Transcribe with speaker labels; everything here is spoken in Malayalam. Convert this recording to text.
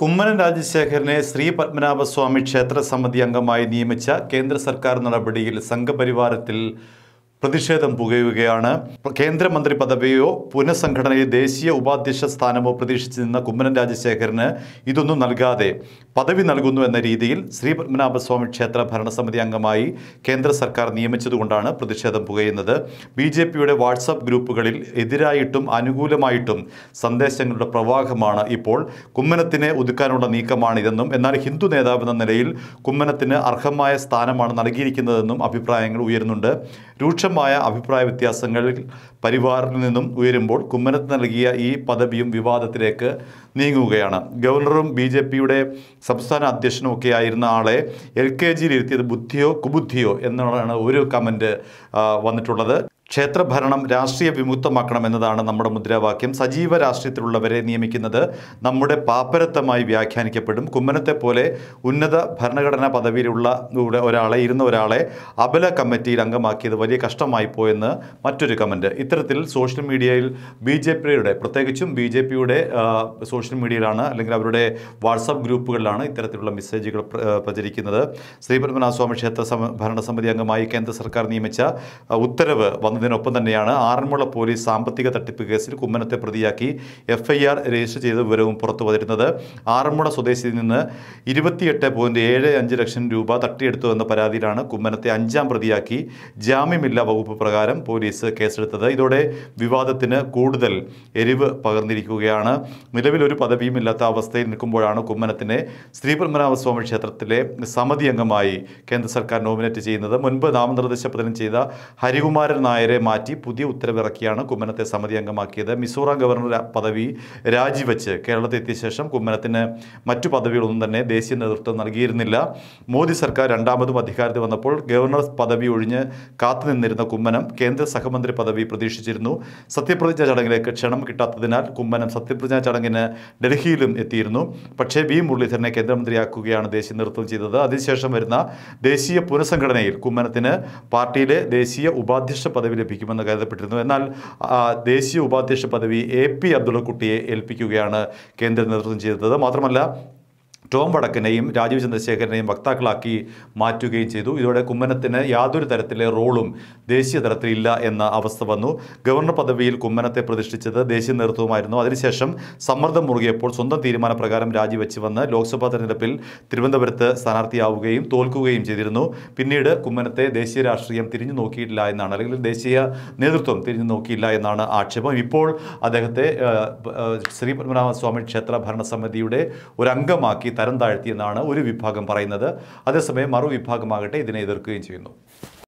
Speaker 1: കുമ്മനം രാജശേഖരനെ ശ്രീ പത്മനാഭസ്വാമി ക്ഷേത്ര സമിതി അംഗമായി നിയമിച്ച കേന്ദ്ര സർക്കാർ നടപടിയിൽ സംഘപരിവാരത്തിൽ പ്രതിഷേധം പുകയുകയാണ് കേന്ദ്രമന്ത്രി പദവിയോ പുനഃസംഘടനയിൽ ദേശീയ ഉപാധ്യക്ഷ സ്ഥാനമോ പ്രതീക്ഷിച്ചു നിന്ന കുമ്മനം രാജശേഖരന് ഇതൊന്നും നൽകാതെ പദവി നൽകുന്നു എന്ന രീതിയിൽ ശ്രീ പത്മനാഭസ്വാമി ക്ഷേത്ര ഭരണസമിതി അംഗമായി കേന്ദ്ര സർക്കാർ നിയമിച്ചതുകൊണ്ടാണ് പ്രതിഷേധം പുകയുന്നത് ബി ജെ പിയുടെ വാട്സപ്പ് ഗ്രൂപ്പുകളിൽ എതിരായിട്ടും അനുകൂലമായിട്ടും സന്ദേശങ്ങളുടെ പ്രവാഹമാണ് ഇപ്പോൾ കുമ്മനത്തിനെ ഒതുക്കാനുള്ള നീക്കമാണിതെന്നും എന്നാൽ ഹിന്ദു നേതാവെന്ന നിലയിൽ കുമ്മനത്തിന് അർഹമായ സ്ഥാനമാണ് നൽകിയിരിക്കുന്നതെന്നും അഭിപ്രായങ്ങൾ ഉയരുന്നുണ്ട് രൂക്ഷം ഗുരുതരമായ അഭിപ്രായ വ്യത്യാസങ്ങൾ പരിവാറിൽ നിന്നും ഉയരുമ്പോൾ കുമ്മനത്ത് നൽകിയ ഈ പദവിയും വിവാദത്തിലേക്ക് നീങ്ങുകയാണ് ഗവർണറും ബി ജെ പിയുടെ സംസ്ഥാന അധ്യക്ഷനുമൊക്കെ ആയിരുന്ന ആളെ എൽ കെ ജിയിലിരുത്തിയത് ബുദ്ധിയോ കുബുദ്ധിയോ എന്നുള്ളതാണ് ഒരു കമൻറ്റ് വന്നിട്ടുള്ളത് ക്ഷേത്രഭരണം രാഷ്ട്രീയ എന്നതാണ് നമ്മുടെ മുദ്രാവാക്യം സജീവ രാഷ്ട്രീയത്തിലുള്ളവരെ നിയമിക്കുന്നത് നമ്മുടെ പാപ്പരത്വമായി വ്യാഖ്യാനിക്കപ്പെടും കുമ്മനത്തെ പോലെ ഉന്നത ഭരണഘടനാ പദവിയിലുള്ള ഒരാളെ ഇരുന്ന ഒരാളെ അബല കമ്മിറ്റിയിൽ അംഗമാക്കിയത് വലിയ കഷ്ടമായി പോയെന്ന് മറ്റൊരു കമൻറ്റ് ഇത്തരത്തിൽ സോഷ്യൽ മീഡിയയിൽ ബി ജെ പിയുടെ പ്രത്യേകിച്ചും ബി ജെ പിയുടെ സോഷ്യൽ മീഡിയയിലാണ് അല്ലെങ്കിൽ അവരുടെ വാട്സപ്പ് ഗ്രൂപ്പുകളിലാണ് ഇത്തരത്തിലുള്ള മെസ്സേജുകൾ പ്രചരിക്കുന്നത് ശ്രീപത്മനാഭസ്വാമി ക്ഷേത്ര ഭരണസമിതി അംഗമായി കേന്ദ്ര സർക്കാർ നിയമിച്ച ഉത്തരവ് വന്നതിനൊപ്പം തന്നെയാണ് ആറന്മുള പോലീസ് സാമ്പത്തിക തട്ടിപ്പ് കേസിൽ കുമ്മനത്തെ പ്രതിയാക്കി എഫ് രജിസ്റ്റർ ചെയ്ത വിവരവും പുറത്തു വന്നിരുന്നത് ആറന്മുള സ്വദേശിയിൽ നിന്ന് ഇരുപത്തിയെട്ട് പോയിൻറ്റ് ഏഴ് അഞ്ച് ലക്ഷം രൂപ തട്ടിയെടുത്തു എന്ന പരാതിയിലാണ് കുമ്മനത്തെ അഞ്ചാം പ്രതിയാക്കി ജാമ്യമില്ലാ വകുപ്പ് പ്രകാരം പോലീസ് കേസെടുത്തത് ഇതോടെ വിവാദത്തിന് കൂടുതൽ എരിവ് പകർന്നിരിക്കുകയാണ് നിലവിൽ ഒരു പദവിയും ഇല്ലാത്ത അവസ്ഥയിൽ നിൽക്കുമ്പോഴാണ് കുമ്മനത്തിനെ ശ്രീ പത്മനാഭസ്വാമി ക്ഷേത്രത്തിലെ സമിതി അംഗമായി കേന്ദ്ര സർക്കാർ നോമിനേറ്റ് ചെയ്യുന്നത് മുൻപ് നാമനിർദ്ദേശ പത്രം ചെയ്ത ഹരികുമാരൻ നായർ നായരെ മാറ്റി പുതിയ ഉത്തരവിറക്കിയാണ് കുമ്മനത്തെ സമിതി അംഗമാക്കിയത് മിസോറാം ഗവർണർ പദവി രാജിവെച്ച് കേരളത്തിൽ എത്തിയ ശേഷം കുമ്മനത്തിന് മറ്റു പദവികളൊന്നും തന്നെ ദേശീയ നേതൃത്വം നൽകിയിരുന്നില്ല മോദി സർക്കാർ രണ്ടാമതും അധികാരത്തിൽ വന്നപ്പോൾ ഗവർണർ പദവി ഒഴിഞ്ഞ് കാത്തുനിന്നിരുന്ന കുമ്മനം കേന്ദ്ര സഹമന്ത്രി പദവി പ്രതീക്ഷിച്ചിരുന്നു സത്യപ്രതിജ്ഞാ ചടങ്ങിലേക്ക് ക്ഷണം കിട്ടാത്തതിനാൽ കുമ്മനം സത്യപ്രതിജ്ഞാ ചടങ്ങിന് ഡൽഹിയിലും എത്തിയിരുന്നു പക്ഷേ വി മുരളീധരനെ കേന്ദ്രമന്ത്രിയാക്കുകയാണ് ദേശീയ നേതൃത്വം ചെയ്തത് അതിനുശേഷം വരുന്ന ദേശീയ പുനഃസംഘടനയിൽ കുമ്മനത്തിന് പാർട്ടിയിലെ ദേശീയ ഉപാധ്യക്ഷ പദവി പദവി ലഭിക്കുമെന്ന് കരുതപ്പെട്ടിരുന്നു എന്നാൽ ദേശീയ ഉപാധ്യക്ഷ പദവി എ പി അബ്ദുള്ളക്കുട്ടിയെ ഏൽപ്പിക്കുകയാണ് കേന്ദ്ര നേതൃത്വം ചെയ്തത് മാത്രമല്ല ടോം വടക്കനെയും രാജീവ് ചന്ദ്രശേഖരനെയും വക്താക്കളാക്കി മാറ്റുകയും ചെയ്തു ഇതോടെ കുമ്മനത്തിന് യാതൊരു തരത്തിലെ റോളും ദേശീയ തലത്തിലില്ല എന്ന അവസ്ഥ വന്നു ഗവർണർ പദവിയിൽ കുമ്മനത്തെ പ്രതിഷ്ഠിച്ചത് ദേശീയ നേതൃത്വമായിരുന്നു അതിനുശേഷം സമ്മർദ്ദം മുറുകിയപ്പോൾ സ്വന്തം തീരുമാനപ്രകാരം രാജിവെച്ച് വന്ന് ലോക്സഭാ തെരഞ്ഞെടുപ്പിൽ തിരുവനന്തപുരത്ത് സ്ഥാനാർത്ഥിയാവുകയും തോൽക്കുകയും ചെയ്തിരുന്നു പിന്നീട് കുമ്മനത്തെ ദേശീയ രാഷ്ട്രീയം തിരിഞ്ഞു നോക്കിയിട്ടില്ല എന്നാണ് അല്ലെങ്കിൽ ദേശീയ നേതൃത്വം തിരിഞ്ഞു നോക്കിയില്ല എന്നാണ് ആക്ഷേപം ഇപ്പോൾ അദ്ദേഹത്തെ ശ്രീ പത്മനാഭസ്വാമി ക്ഷേത്ര ഭരണസമിതിയുടെ ഒരു അംഗമാക്കി തരം താഴ്ത്തിയെന്നാണ് ഒരു വിഭാഗം പറയുന്നത് അതേസമയം മറുവിഭാഗമാകട്ടെ ഇതിനെ എതിർക്കുകയും ചെയ്യുന്നു